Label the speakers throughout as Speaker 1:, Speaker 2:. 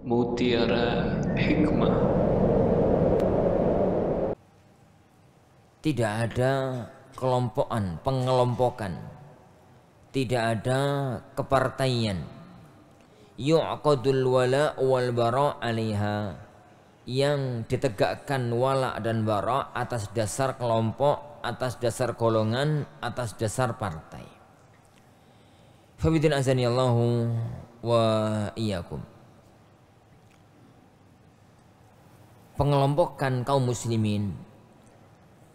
Speaker 1: Mutiara Hikmah Tidak ada kelompokan, pengelompokan Tidak ada kepartaian Yu'qadul wala wal bara alaiha Yang ditegakkan wala dan bara atas dasar kelompok Atas dasar golongan, atas dasar partai Fabidin azanillahu wa iyyakum. pengelompokan kaum muslimin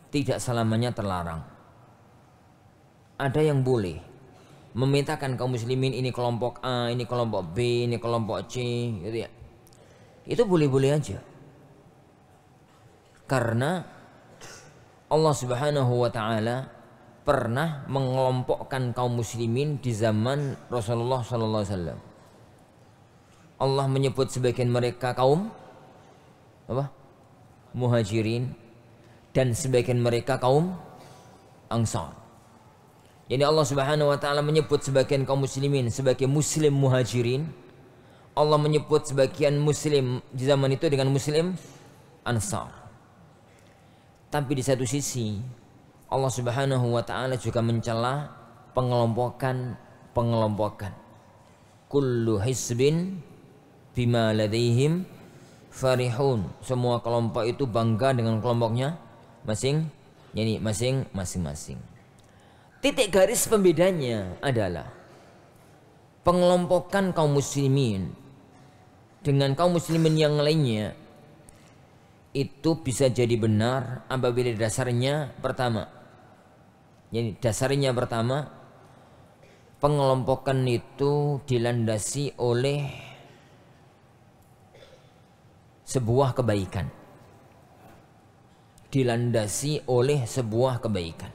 Speaker 1: tidak selamanya terlarang. Ada yang boleh memintakan kaum muslimin ini kelompok A, ini kelompok B, ini kelompok C, gitu ya. Itu boleh-boleh aja. Karena Allah Subhanahu wa taala pernah mengelompokkan kaum muslimin di zaman Rasulullah sallallahu alaihi wasallam. Allah menyebut sebagian mereka kaum apa? Muhajirin dan sebagian mereka kaum Ansar. Jadi Allah Subhanahu wa taala menyebut sebagian kaum muslimin sebagai muslim muhajirin. Allah menyebut sebagian muslim di zaman itu dengan muslim Ansar. Tapi di satu sisi Allah Subhanahu wa taala juga mencela pengelompokan-pengelompokan. Kullu hisbin bima ladaihim farihun semua kelompok itu bangga dengan kelompoknya masing yani masing masing-masing titik garis pembedanya adalah pengelompokan kaum muslimin dengan kaum muslimin yang lainnya itu bisa jadi benar apabila dasarnya pertama jadi dasarnya pertama pengelompokan itu dilandasi oleh sebuah kebaikan. Dilandasi oleh sebuah kebaikan.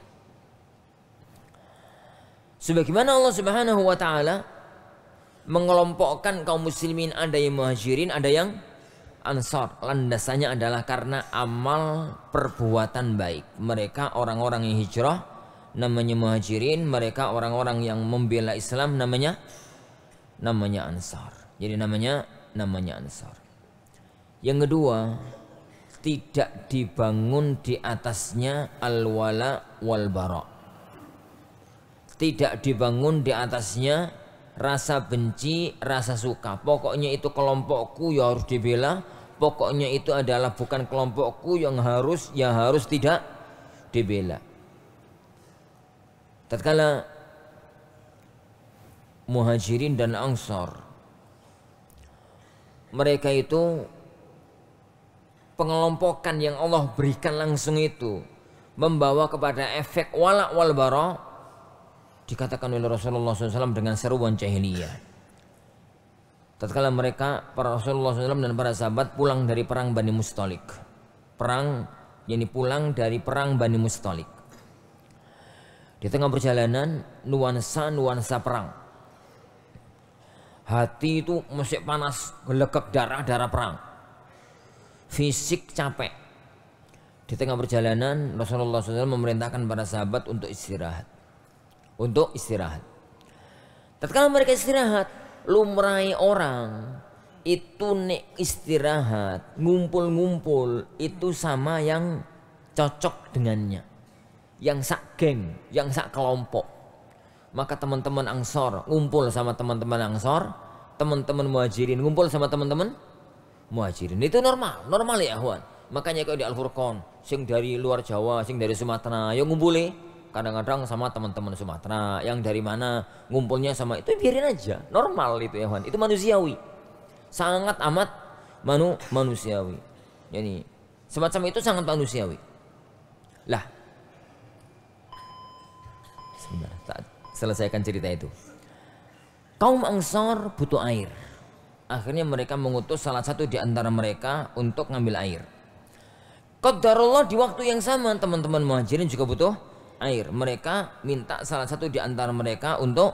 Speaker 1: Sebagaimana Allah Subhanahu wa taala mengelompokkan kaum muslimin ada yang muhajirin, ada yang ansar Landasannya adalah karena amal perbuatan baik. Mereka orang-orang yang hijrah namanya muhajirin, mereka orang-orang yang membela Islam namanya namanya ansor. Jadi namanya namanya ansor. Yang kedua, tidak dibangun di atasnya al-wala wal bara. Tidak dibangun di atasnya rasa benci, rasa suka. Pokoknya itu kelompokku yang harus dibela. Pokoknya itu adalah bukan kelompokku yang harus ya harus tidak dibela. Tatkala Muhajirin dan Ansor mereka itu pengelompokan yang Allah berikan langsung itu membawa kepada efek walak wal bara dikatakan oleh Rasulullah SAW dengan seruan jahiliyah. Tatkala mereka para Rasulullah SAW dan para sahabat pulang dari perang Bani Mustalik, perang yang pulang dari perang Bani Mustalik. Di tengah perjalanan nuansa-nuansa perang. Hati itu masih panas, gelekek darah-darah perang fisik capek. Di tengah perjalanan Rasulullah SAW memerintahkan para sahabat untuk istirahat. Untuk istirahat. Tatkala mereka istirahat, lumrai orang itu nek istirahat, ngumpul-ngumpul itu sama yang cocok dengannya. Yang sak geng, yang sak kelompok. Maka teman-teman angsor ngumpul sama teman-teman angsor, teman-teman muhajirin ngumpul sama teman-teman muhajirin. Itu normal, normal ya Hwan. Makanya kalau di al Furqon, sing dari luar Jawa, sing dari Sumatera, yang ngumpul kadang-kadang sama teman-teman Sumatera, yang dari mana ngumpulnya sama itu biarin aja, normal itu ya Hwan. Itu manusiawi. Sangat amat manu manusiawi. Jadi semacam itu sangat manusiawi. Lah. Sebentar, selesaikan cerita itu. Kaum Angsor butuh air akhirnya mereka mengutus salah satu di antara mereka untuk ngambil air. Qadarullah di waktu yang sama teman-teman muhajirin juga butuh air. Mereka minta salah satu di antara mereka untuk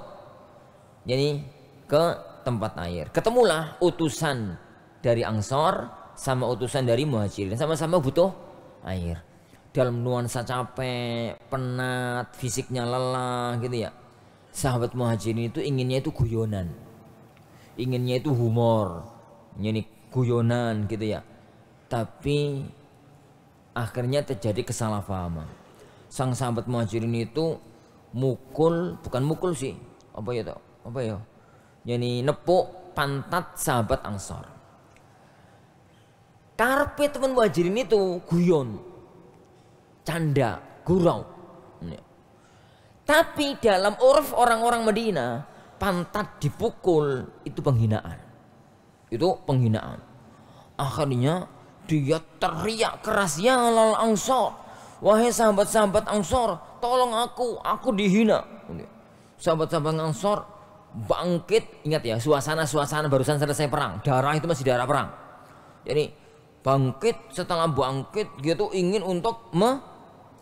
Speaker 1: jadi ke tempat air. Ketemulah utusan dari ansor sama utusan dari muhajirin. Sama-sama butuh air. Dalam nuansa capek, penat, fisiknya lelah gitu ya. Sahabat muhajirin itu inginnya itu guyonan inginnya itu humor ini guyonan gitu ya tapi akhirnya terjadi kesalahpahaman sang sahabat muhajirin itu mukul bukan mukul sih apa ya toh apa ya nyanyi nepuk pantat sahabat ansor karpe teman muhajirin itu guyon canda gurau tapi dalam uruf orang-orang Madinah pantat dipukul itu penghinaan itu penghinaan akhirnya dia teriak keras ya lal angsor. wahai sahabat-sahabat angsor, tolong aku aku dihina sahabat-sahabat angsor bangkit ingat ya suasana-suasana barusan selesai perang darah itu masih darah perang jadi bangkit setelah bangkit dia tuh ingin untuk me,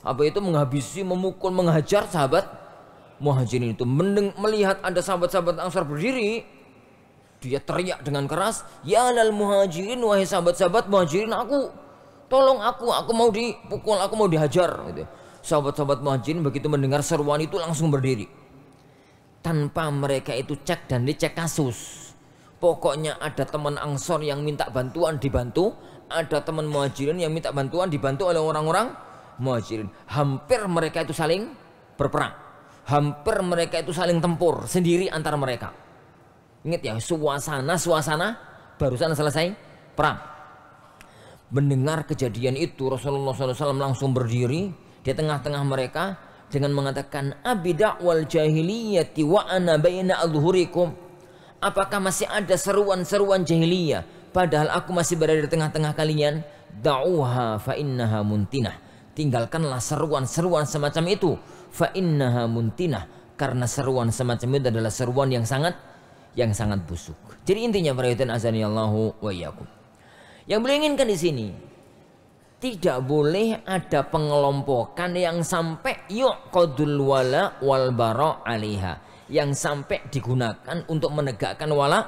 Speaker 1: apa itu menghabisi memukul menghajar sahabat muhajirin itu mendeng, melihat ada sahabat-sahabat Ansar berdiri, dia teriak dengan keras, "Ya lal muhajirin wahai sahabat-sahabat muhajirin aku, tolong aku, aku mau dipukul, aku mau dihajar." Gitu. Sahabat-sahabat muhajirin begitu mendengar seruan itu langsung berdiri. Tanpa mereka itu cek dan dicek kasus. Pokoknya ada teman Ansor yang minta bantuan dibantu, ada teman muhajirin yang minta bantuan dibantu oleh orang-orang muhajirin. Hampir mereka itu saling berperang hampir mereka itu saling tempur sendiri antara mereka. Ingat ya, suasana-suasana barusan selesai perang. Mendengar kejadian itu Rasulullah SAW langsung berdiri di tengah-tengah mereka dengan mengatakan Abidak wal jahiliyati wa ana baina adhurikum. Apakah masih ada seruan-seruan jahiliyah padahal aku masih berada di tengah-tengah kalian? Da'uha fa innaha muntinah. Tinggalkanlah seruan-seruan semacam itu fa innaha muntinah karena seruan semacam itu adalah seruan yang sangat yang sangat busuk. Jadi intinya perhatian azani Allahu wa iyyakum. Yang beliau inginkan di sini tidak boleh ada pengelompokan yang sampai yuk kodul wala wal baro alaiha yang sampai digunakan untuk menegakkan wala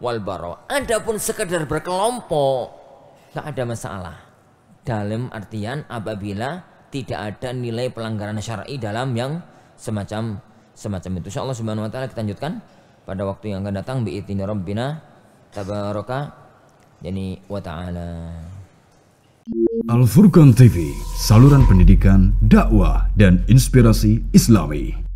Speaker 1: wal baro. Adapun sekedar berkelompok tak ada masalah dalam artian apabila tidak ada nilai pelanggaran syar'i dalam yang semacam semacam itu. Insyaallah subhanahu wa taala kita lanjutkan pada waktu yang akan datang bi idzni rabbina tabaraka yani wa taala. Al Furqan TV, saluran pendidikan, dakwah dan inspirasi Islami.